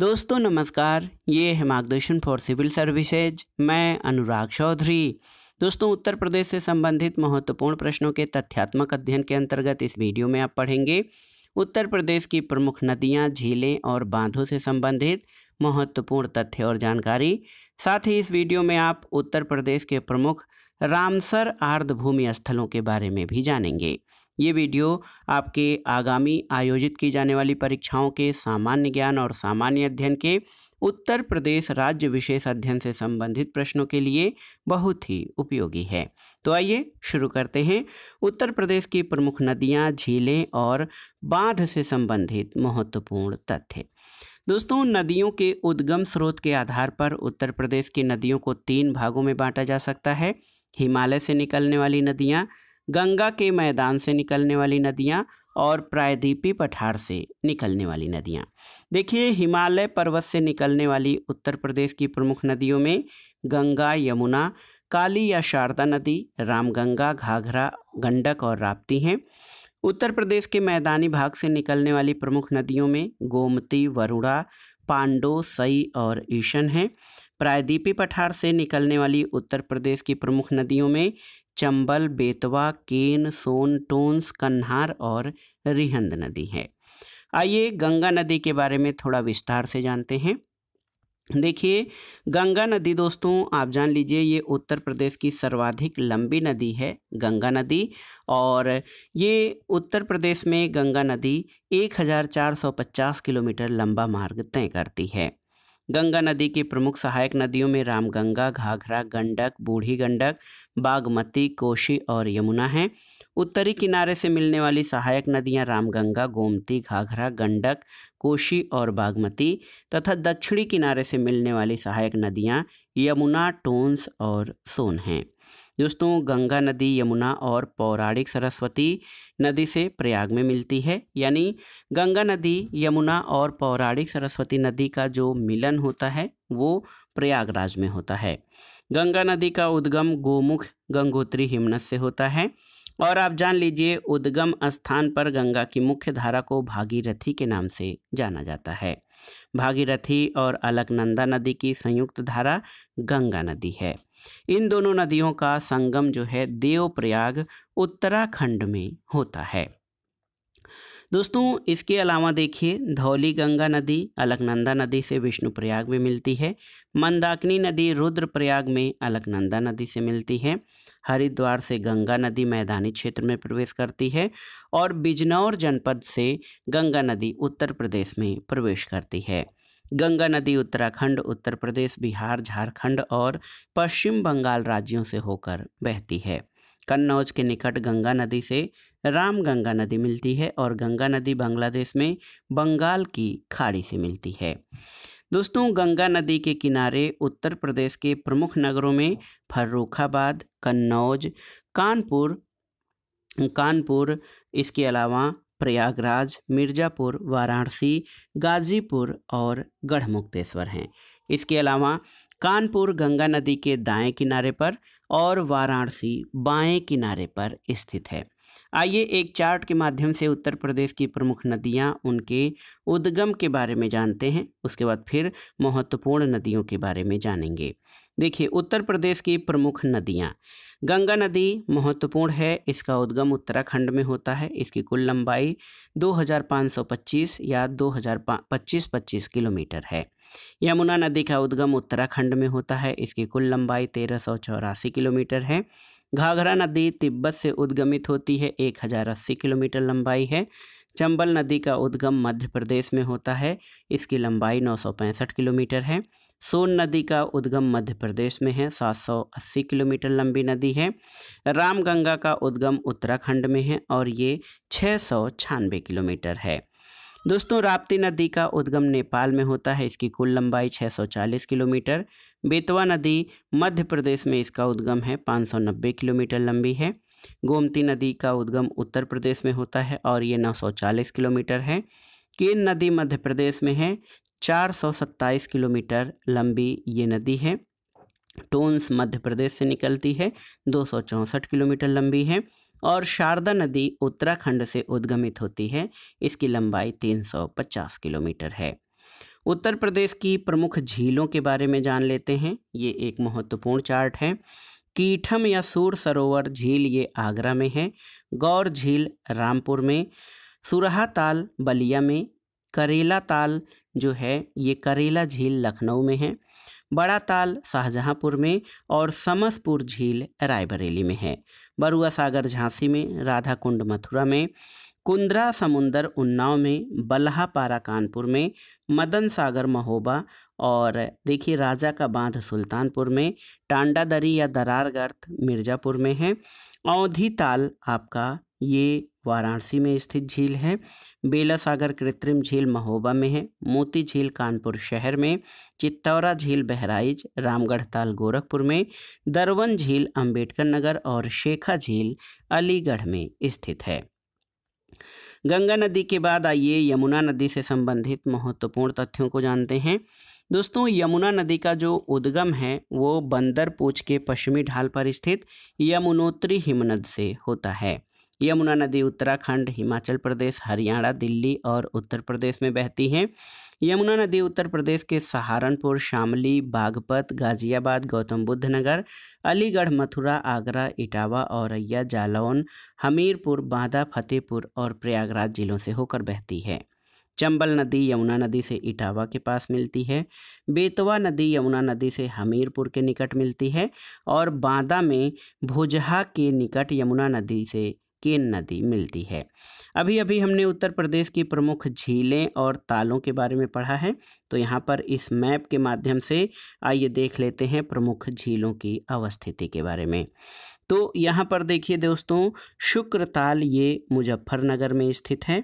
दोस्तों नमस्कार ये है मार्गदर्शन फॉर सिविल सर्विसेज मैं अनुराग चौधरी दोस्तों उत्तर प्रदेश से संबंधित महत्वपूर्ण प्रश्नों के तथ्यात्मक अध्ययन के अंतर्गत इस वीडियो में आप पढ़ेंगे उत्तर प्रदेश की प्रमुख नदियां झीलें और बांधों से संबंधित महत्वपूर्ण तथ्य और जानकारी साथ ही इस वीडियो में आप उत्तर प्रदेश के प्रमुख रामसर आर्द्रभूमि स्थलों के बारे में भी जानेंगे ये वीडियो आपके आगामी आयोजित की जाने वाली परीक्षाओं के सामान्य ज्ञान और सामान्य अध्ययन के उत्तर प्रदेश राज्य विशेष अध्ययन से संबंधित प्रश्नों के लिए बहुत ही उपयोगी है तो आइए शुरू करते हैं उत्तर प्रदेश की प्रमुख नदियाँ झीलें और बांध से संबंधित महत्वपूर्ण तथ्य दोस्तों नदियों के उद्गम स्रोत के आधार पर उत्तर प्रदेश की नदियों को तीन भागों में बांटा जा सकता है हिमालय से निकलने वाली नदियाँ गंगा के मैदान से निकलने वाली नदियाँ और प्रायद्वीपी पठार से निकलने वाली नदियाँ देखिए हिमालय पर्वत से निकलने वाली उत्तर प्रदेश की प्रमुख नदियों में गंगा यमुना काली या शारदा नदी रामगंगा घाघरा गंडक और राप्ती हैं उत्तर प्रदेश के मैदानी भाग से निकलने वाली प्रमुख नदियों में गोमती वरुड़ा पांडो सई और ईशन हैं प्रायद्वीपी पठार से निकलने वाली उत्तर प्रदेश की प्रमुख नदियों में चंबल बेतवा केन सोन टोंस कन्हार और रिहंद नदी है आइए गंगा नदी के बारे में थोड़ा विस्तार से जानते हैं देखिए गंगा नदी दोस्तों आप जान लीजिए ये उत्तर प्रदेश की सर्वाधिक लंबी नदी है गंगा नदी और ये उत्तर प्रदेश में गंगा नदी 1450 किलोमीटर लंबा मार्ग तय करती है गंगा नदी की प्रमुख सहायक नदियों में रामगंगा घाघरा गंडक बूढ़ी गंडक बागमती कोशी और यमुना हैं उत्तरी किनारे से मिलने वाली सहायक नदियां रामगंगा गोमती घाघरा गंडक कोशी और बागमती तथा दक्षिणी किनारे से मिलने वाली सहायक नदियां यमुना टोंस और सोन हैं दोस्तों गंगा नदी यमुना और पौराणिक सरस्वती नदी से प्रयाग में मिलती है यानी गंगा नदी यमुना और पौराणिक सरस्वती नदी का जो मिलन होता है वो प्रयागराज में होता है गंगा नदी का उद्गम गोमुख गंगोत्री हिमनद से होता है और आप जान लीजिए उद्गम स्थान पर गंगा की मुख्य धारा को भागीरथी के नाम से जाना जाता है भागीरथी और अलकनंदा नदी की संयुक्त धारा गंगा नदी है इन दोनों नदियों का संगम जो है देवप्रयाग उत्तराखंड में होता है दोस्तों इसके अलावा देखिए धौली गंगा नदी अलकनंदा नदी से विष्णुप्रयाग में मिलती है मंदाकिनी नदी रुद्रप्रयाग में अलकनंदा नदी से मिलती है हरिद्वार से गंगा नदी मैदानी क्षेत्र में प्रवेश करती है और बिजनौर जनपद से गंगा नदी उत्तर प्रदेश में प्रवेश करती है गंगा नदी उत्तराखंड उत्तर प्रदेश बिहार झारखंड और पश्चिम बंगाल राज्यों से होकर बहती है कन्नौज के निकट गंगा नदी से राम गंगा नदी मिलती है और गंगा नदी बांग्लादेश में बंगाल की खाड़ी से मिलती है दोस्तों गंगा नदी के किनारे उत्तर प्रदेश के प्रमुख नगरों में फर्रुखाबाद कन्नौज कानपुर कानपुर इसके अलावा प्रयागराज मिर्ज़ापुर वाराणसी गाजीपुर और गढ़मुक्तेश्वर हैं इसके अलावा कानपुर गंगा नदी के दाएं किनारे पर और वाराणसी बाएं किनारे पर स्थित है आइए एक चार्ट के माध्यम से उत्तर प्रदेश की प्रमुख नदियां उनके उद्गम के बारे में जानते हैं उसके बाद फिर महत्वपूर्ण नदियों के बारे में जानेंगे देखिए उत्तर प्रदेश की प्रमुख नदियाँ गंगा नदी महत्वपूर्ण है इसका उद्गम उत्तराखंड में होता है इसकी कुल लंबाई 2525 या 2525 किलोमीटर है यमुना नदी का उद्गम उत्तराखंड में होता है इसकी कुल लंबाई तेरह किलोमीटर है घाघरा नदी तिब्बत से उद्गमित होती है एक हज़ार अस्सी किलोमीटर लंबाई है चंबल नदी का उद्गम मध्य प्रदेश में होता है इसकी लंबाई नौ सौ पैंसठ किलोमीटर है सोन नदी का उद्गम मध्य प्रदेश में है 780 किलोमीटर लंबी नदी है रामगंगा का उद्गम उत्तराखंड में है और ये छः किलोमीटर है दोस्तों राप्ती नदी का उद्गम नेपाल में होता है इसकी कुल लंबाई 640 किलोमीटर बेतवा नदी मध्य प्रदेश में इसका उद्गम है 590 किलोमीटर लंबी है गोमती नदी का उद्गम उत्तर प्रदेश में होता है और ये 940 किलोमीटर है केन नदी मध्य प्रदेश में है 427 किलोमीटर लंबी ये नदी है टोन्स मध्य प्रदेश से निकलती है दो किलोमीटर लंबी है और शारदा नदी उत्तराखंड से उद्गमित होती है इसकी लंबाई 350 किलोमीटर है उत्तर प्रदेश की प्रमुख झीलों के बारे में जान लेते हैं ये एक महत्वपूर्ण चार्ट है कीठम या सूर सरोवर झील ये आगरा में है गौर झील रामपुर में सुरहा ताल बलिया में करेला ताल जो है ये करेला झील लखनऊ में है बड़ा ताल शाहजहाँपुर में और समसपुर झील रायबरेली में है बरुआ सागर झांसी में राधा कुंड मथुरा में कुंद्रा समुंदर उन्नाव में बल्हा पारा कानपुर में मदन सागर महोबा और देखिए राजा का बांध सुल्तानपुर में टांडा दरी या दरार गर्त मिर्ज़ापुर में है औधी ताल आपका ये वाराणसी में स्थित झील है बेला सागर कृत्रिम झील महोबा में है मोती झील कानपुर शहर में चित्तौरा झील बहराइच रामगढ़ ताल गोरखपुर में दरवन झील अंबेडकर नगर और शेखा झील अलीगढ़ में स्थित है गंगा नदी के बाद आइए यमुना नदी से संबंधित महत्वपूर्ण तथ्यों को जानते हैं दोस्तों यमुना नदी का जो उद्गम है वो बंदरपूच के पश्चिमी ढाल पर स्थित यमुनोत्री हिमनद से होता है यमुना नदी उत्तराखंड हिमाचल प्रदेश हरियाणा दिल्ली और उत्तर प्रदेश में बहती है यमुना नदी उत्तर प्रदेश के सहारनपुर शामली बागपत गाजियाबाद गौतम बुद्ध नगर अलीगढ़ मथुरा आगरा इटावा औरैया जालौन हमीरपुर बांदा फतेहपुर और प्रयागराज जिलों से होकर बहती है चंबल नदी यमुना नदी से इटावा के पास मिलती है बेतवा नदी यमुना नदी से हमीरपुर के निकट मिलती है और बांदा में भोजहा के निकट यमुना नदी से केन नदी मिलती है अभी अभी हमने उत्तर प्रदेश की प्रमुख झीलें और तालों के बारे में पढ़ा है तो यहाँ पर इस मैप के माध्यम से आइए देख लेते हैं प्रमुख झीलों की अवस्थिति के बारे में तो यहाँ पर देखिए दोस्तों शुक्र ताल ये मुजफ्फरनगर में स्थित है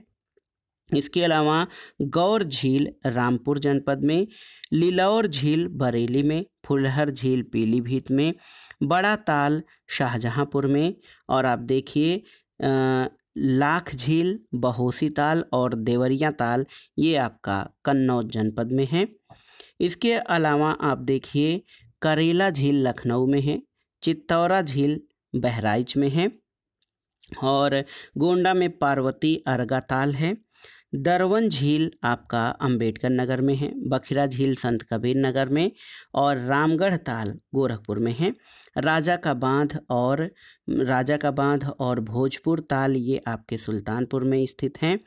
इसके अलावा गौर झील रामपुर जनपद में लीलौर झील बरेली में फुलहर झील पीलीभीत में बड़ा ताल शाहजहांपुर में और आप देखिए लाख झील बहोसी ताल और देवरिया ताल ये आपका कन्नौज जनपद में है इसके अलावा आप देखिए करेला झील लखनऊ में है चित्तौरा झील बहराइच में है और गोंडा में पार्वती अर्गा ताल है दरवन झील आपका अंबेडकर नगर में है बखिरा झील संत कबीर नगर में और रामगढ़ ताल गोरखपुर में है राजा का बांध और राजा का बांध और भोजपुर ताल ये आपके सुल्तानपुर में स्थित हैं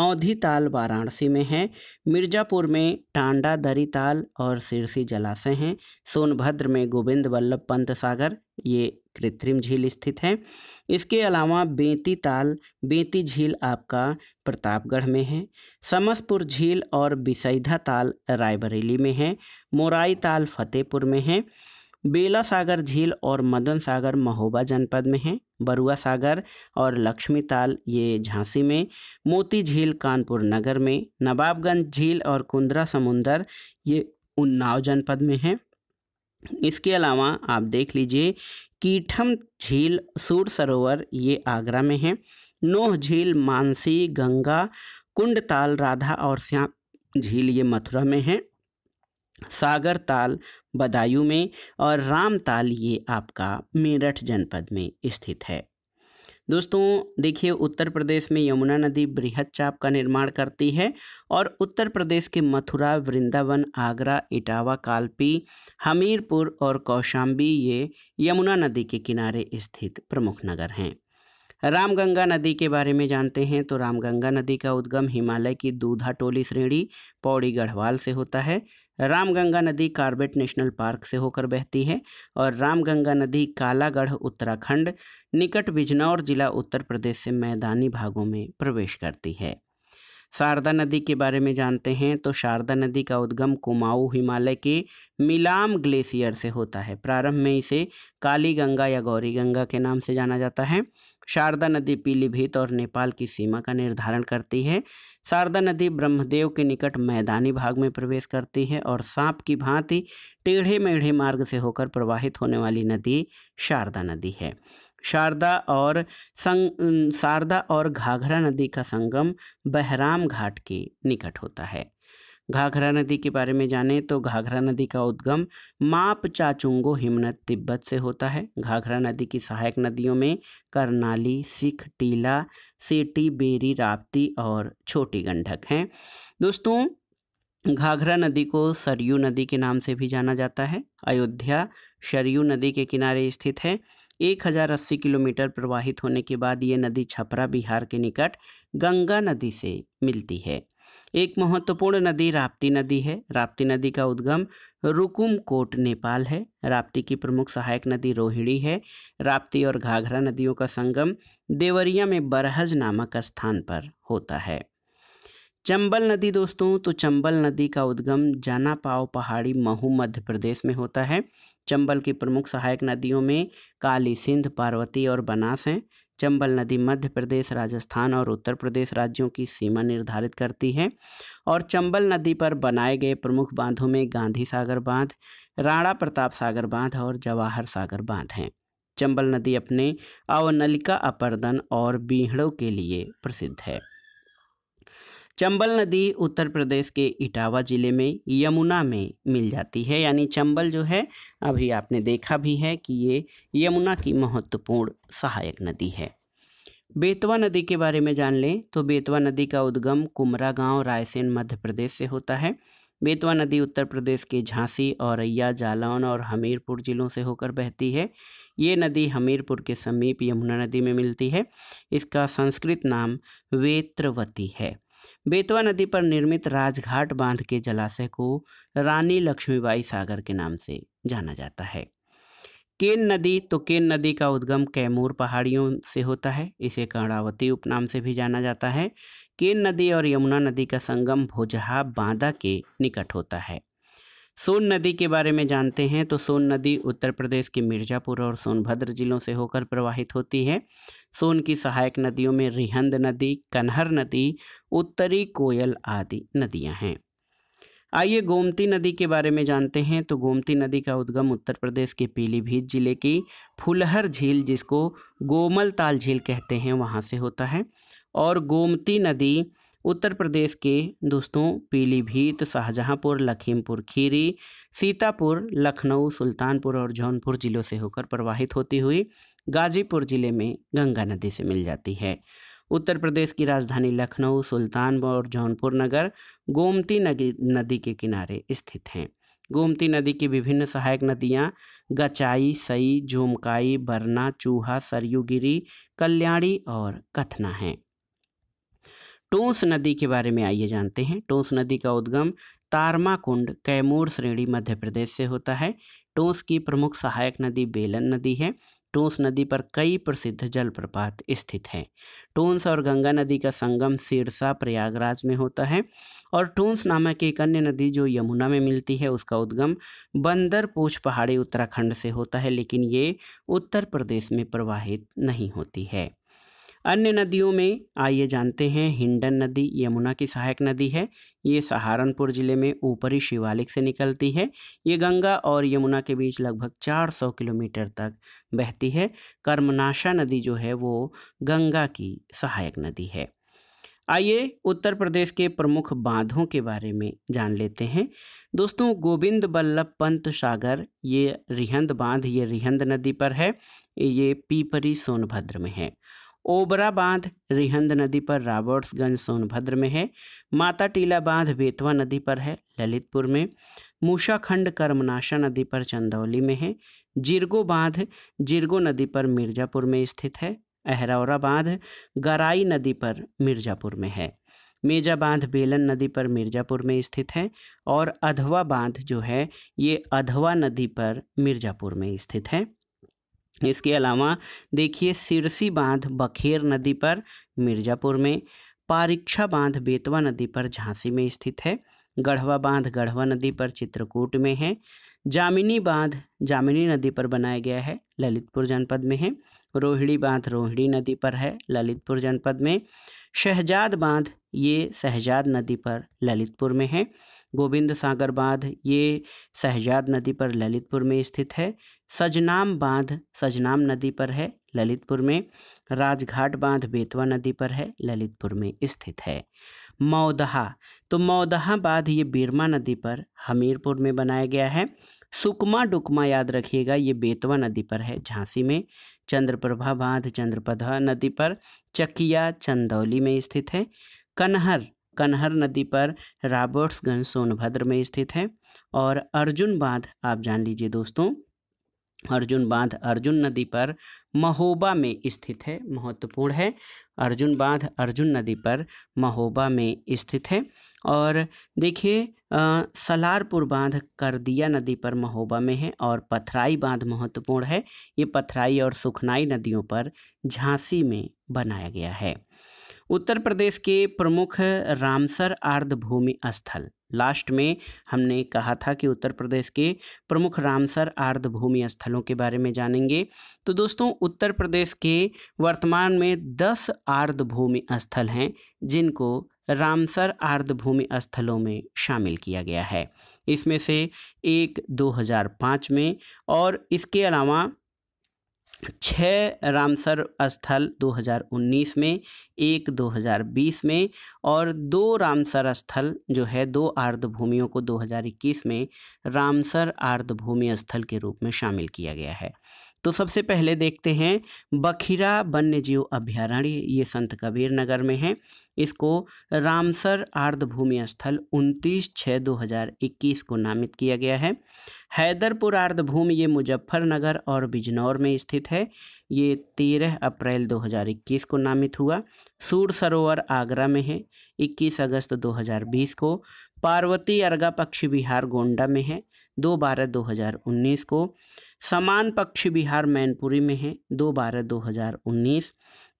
औधी ताल वाराणसी में है मिर्ज़ापुर में टांडा दरी ताल और सिरसी जलाशय हैं सोनभद्र में गोविंद वल्लभ पंत सागर ये कृत्रिम झील स्थित है इसके अलावा बेंती ताल बेंती झील आपका प्रतापगढ़ में है समसपुर झील और बिसैधा ताल रायबरेली में है मोराई ताल फतेहपुर में है बेला सागर झील और मदन सागर महोबा जनपद में है बरुआ सागर और लक्ष्मी ताल ये झांसी में मोती झील कानपुर नगर में नवाबगंज झील और कुंद्रा समुंदर ये उन्नाव जनपद में है इसके अलावा आप देख लीजिए कीठम झील सूर सरोवर ये आगरा में है नोह झील मानसी गंगा कुंड ताल राधा और श्याम झील ये मथुरा में है सागर ताल बदायूं में और राम ताल ये आपका मेरठ जनपद में स्थित है दोस्तों देखिए उत्तर प्रदेश में यमुना नदी बृहद चाप का निर्माण करती है और उत्तर प्रदेश के मथुरा वृंदावन आगरा इटावा कालपी हमीरपुर और कौशाम्बी ये यमुना नदी के किनारे स्थित प्रमुख नगर हैं रामगंगा नदी के बारे में जानते हैं तो रामगंगा नदी का उद्गम हिमालय की दूधा टोली श्रेणी पौड़ी गढ़वाल से होता है रामगंगा नदी कार्बेट नेशनल पार्क से होकर बहती है और रामगंगा नदी कालागढ़ उत्तराखंड निकट बिजनौर जिला उत्तर प्रदेश से मैदानी भागों में प्रवेश करती है शारदा नदी के बारे में जानते हैं तो शारदा नदी का उद्गम कुमाऊ हिमालय के मिलाम ग्लेशियर से होता है प्रारंभ में इसे काली गंगा या गौरी गंगा के नाम से जाना जाता है शारदा नदी पीलीभीत और नेपाल की सीमा का निर्धारण करती है शारदा नदी ब्रह्मदेव के निकट मैदानी भाग में प्रवेश करती है और सांप की भांति टेढ़े मेढ़े मार्ग से होकर प्रवाहित होने वाली नदी शारदा नदी है शारदा और संग शारदा और घाघरा नदी का संगम बहराम घाट के निकट होता है घाघरा नदी के बारे में जानें तो घाघरा नदी का उद्गम माप चाचुंगो हिमनद तिब्बत से होता है घाघरा नदी की सहायक नदियों में करनाली सिख टीला सेटी बेरी राप्ती और छोटी गंडक हैं दोस्तों घाघरा नदी को सरयू नदी के नाम से भी जाना जाता है अयोध्या सरयू नदी के किनारे स्थित है एक हजार अस्सी किलोमीटर प्रवाहित होने के बाद ये नदी छपरा बिहार के निकट गंगा नदी से मिलती है एक महत्वपूर्ण नदी राप्ती नदी है राप्ती नदी का उद्गम रुकुम कोट नेपाल है राप्ती की प्रमुख सहायक नदी रोहिणी है राप्ती और घाघरा नदियों का संगम देवरिया में बरहज नामक स्थान पर होता है चंबल नदी दोस्तों तो चंबल नदी का उद्गम जानापाव पहाड़ी महू मध्य प्रदेश में होता है चंबल की प्रमुख सहायक नदियों में काली सिंध पार्वती और बनास हैं चंबल नदी मध्य प्रदेश राजस्थान और उत्तर प्रदेश राज्यों की सीमा निर्धारित करती है और चंबल नदी पर बनाए गए प्रमुख बांधों में गांधी सागर बांध राणा प्रताप सागर बांध और जवाहर सागर बांध हैं चंबल नदी अपने अवनलिका अपर्दन और बीहड़ों के लिए प्रसिद्ध है चंबल नदी उत्तर प्रदेश के इटावा ज़िले में यमुना में मिल जाती है यानी चंबल जो है अभी आपने देखा भी है कि ये यमुना की महत्वपूर्ण सहायक नदी है बेतवा नदी के बारे में जान लें तो बेतवा नदी का उद्गम कुमरा गांव रायसेन मध्य प्रदेश से होता है बेतवा नदी उत्तर प्रदेश के झांसी औरैया जालौन और हमीरपुर जिलों से होकर बहती है ये नदी हमीरपुर के समीप यमुना नदी में मिलती है इसका संस्कृत नाम वेत्रवती है बेतवा नदी पर निर्मित राजघाट बांध के जलाशय को रानी लक्ष्मीबाई सागर के नाम से जाना जाता है केन नदी तो केन नदी का उद्गम कैमूर पहाड़ियों से होता है इसे कर्णावती उपनाम से भी जाना जाता है केन नदी और यमुना नदी का संगम भोजहा बांदा के निकट होता है सोन नदी के बारे में जानते हैं तो सोन नदी उत्तर प्रदेश के मिर्ज़ापुर और सोनभद्र जिलों से होकर प्रवाहित होती है सोन की सहायक नदियों में रिहंद नदी कन्हर नदी उत्तरी कोयल आदि नदियां हैं आइए गोमती नदी के बारे में जानते हैं तो गोमती नदी का उद्गम उत्तर प्रदेश के पीलीभीत जिले की फुलहर झील जिसको गोमल ताल झील कहते हैं वहाँ से होता है और गोमती नदी उत्तर प्रदेश के दोस्तों पीलीभीत शाहजहाँपुर लखीमपुर खीरी सीतापुर लखनऊ सुल्तानपुर और जौनपुर ज़िलों से होकर प्रवाहित होती हुई गाजीपुर ज़िले में गंगा नदी से मिल जाती है उत्तर प्रदेश की राजधानी लखनऊ सुल्तानपुर और जौनपुर नगर गोमती नदी के किनारे स्थित हैं गोमती नदी की विभिन्न सहायक नदियाँ गचाई सई झुमकाई बरना चूहा सरयूगिरी कल्याणी और कथना हैं टोंस नदी के बारे में आइए जानते हैं टोंस नदी का उद्गम तारमा कुंड कैमूर श्रेणी मध्य प्रदेश से होता है टोंस की प्रमुख सहायक नदी बेलन नदी है टोंस नदी पर कई प्रसिद्ध जलप्रपात स्थित हैं टोंस और गंगा नदी का संगम सिरसा प्रयागराज में होता है और टोंस नामक एक अन्य नदी जो यमुना में मिलती है उसका उद्गम बंदरपूछ पहाड़ी उत्तराखंड से होता है लेकिन ये उत्तर प्रदेश में प्रवाहित नहीं होती है अन्य नदियों में आइए जानते हैं हिंडन नदी यमुना की सहायक नदी है ये सहारनपुर जिले में ऊपरी शिवालिक से निकलती है ये गंगा और यमुना के बीच लगभग 400 किलोमीटर तक बहती है कर्मनाशा नदी जो है वो गंगा की सहायक नदी है आइए उत्तर प्रदेश के प्रमुख बांधों के बारे में जान लेते हैं दोस्तों गोविंद बल्लभ पंत सागर ये रिहंद बांध ये रिहंद नदी पर है ये पीपरी सोनभद्र में है ओबरा बांध रिहंद नदी पर रॉबर्ट्सगंज सोनभद्र में है माता टीला बांध बेतवा नदी पर है ललितपुर में मूषाखंड कर्मनाशा नदी पर चंदौली में है जिरगो बांध जिरगो नदी पर मिर्जापुर में स्थित है अहरौरा बांध गराई नदी पर मिर्जापुर में है मेजा बांध बेलन नदी पर मिर्जापुर में स्थित है और अधवा बांध जो है ये अधवा नदी पर मिर्जापुर में स्थित है इसके अलावा देखिए सिरसी बांध बखेर नदी पर मिर्ज़ापुर में पारिक्षा बांध बेतवा नदी पर झांसी में स्थित है गढ़वा बांध गढ़वा नदी पर चित्रकूट में है जामिनी बांध जामिनी नदी पर बनाया गया है ललितपुर जनपद में है रोहिणी बांध रोहिणी नदी पर है ललितपुर जनपद में शहजाद बांध ये शहजाद नदी पर ललितपुर में है गोविंद सागर बांध ये शहजाद नदी पर ललितपुर में स्थित है सजनाम बांध सजनाम नदी पर है ललितपुर में राजघाट बांध बेतवा नदी पर है ललितपुर में स्थित है मौदहा तो मौदहा बांध ये बीरमा नदी पर हमीरपुर में बनाया गया है सुकमा डुकमा याद रखिएगा ये बेतवा नदी पर है झांसी में चंद्रप्रभा बांध चंद्रप्रभा नदी पर चकिया चंदौली में स्थित है कन्हर कन्हर नदी पर रॉबर्ट्सगंज सोनभद्र में स्थित है और अर्जुन बांध आप जान लीजिए दोस्तों अर्जुन बांध अर्जुन नदी पर महोबा में स्थित है महत्वपूर्ण है अर्जुन बांध अर्जुन नदी पर महोबा में स्थित है और देखिए सलारपुर बांध करदिया नदी पर महोबा में है और पथराई बांध महत्वपूर्ण है ये पथराई और सुखनाई नदियों पर झांसी में बनाया गया है उत्तर प्रदेश के प्रमुख रामसर भूमि स्थल लास्ट में हमने कहा था कि उत्तर प्रदेश के प्रमुख रामसर भूमि स्थलों के बारे में जानेंगे तो दोस्तों उत्तर प्रदेश के वर्तमान में दस भूमि स्थल हैं जिनको रामसर भूमि स्थलों में शामिल किया गया है इसमें से एक 2005 में और इसके अलावा छः रामसर स्थल 2019 में एक 2020 में और दो रामसर स्थल जो है दो आर्ध भूमियों को 2021 में रामसर आर्ध भूमि स्थल के रूप में शामिल किया गया है तो सबसे पहले देखते हैं बखीरा वन्य जीव अभ्यारण्य ये संत कबीर नगर में है इसको रामसर आर्द्रभूमि स्थल 29 छः 2021 को नामित किया गया है हैदरपुर आर्द्रभूमि ये मुजफ्फरनगर और बिजनौर में स्थित है ये 13 अप्रैल 2021 को नामित हुआ सूर सरोवर आगरा में है 21 अगस्त 2020 को पार्वती अर्गा पक्षी विहार गोंडा में है दो बारह उन्नीस को समान पक्ष बिहार मैनपुरी में है दो बारह दो हज़ार उन्नीस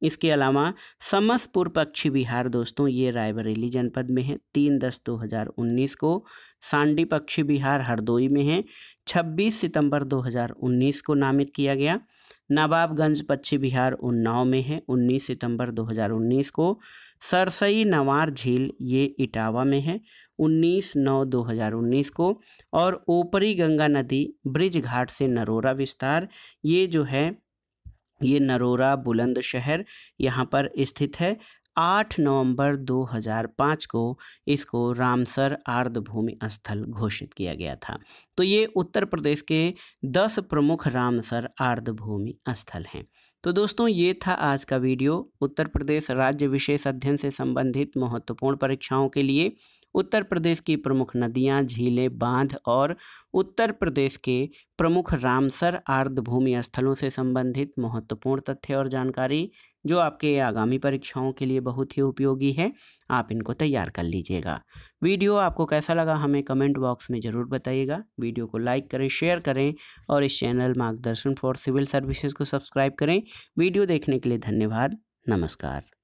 इसके अलावा समसपुर पक्षी बिहार दोस्तों ये रायबरेली जनपद में है तीन दस दो हज़ार उन्नीस को सांडी पक्षी बिहार हरदोई में है छब्बीस सितंबर दो हज़ार उन्नीस को नामित किया गया नवाबगंज पक्षी बिहार उन्नाव में है उन्नीस सितंबर दो हज़ार उन्नीस को सरसई नवार झील ये इटावा में है 19 नौ 2019 को और ऊपरी गंगा नदी ब्रिज घाट से नरोरा विस्तार ये जो है ये नरोरा बुलंदशहर यहाँ पर स्थित है 8 नवंबर 2005 को इसको रामसर आर्द्रभूमि स्थल घोषित किया गया था तो ये उत्तर प्रदेश के 10 प्रमुख रामसर आर्द्रभूमि स्थल हैं तो दोस्तों ये था आज का वीडियो उत्तर प्रदेश राज्य विशेष अध्ययन से संबंधित महत्वपूर्ण परीक्षाओं के लिए उत्तर प्रदेश की प्रमुख नदियां झीलें बांध और उत्तर प्रदेश के प्रमुख रामसर आर्द्रभूमि स्थलों से संबंधित महत्वपूर्ण तथ्य और जानकारी जो आपके आगामी परीक्षाओं के लिए बहुत ही उपयोगी है आप इनको तैयार कर लीजिएगा वीडियो आपको कैसा लगा हमें कमेंट बॉक्स में ज़रूर बताइएगा वीडियो को लाइक करें शेयर करें और इस channel Margdarshan for civil services को सब्सक्राइब करें वीडियो देखने के लिए धन्यवाद नमस्कार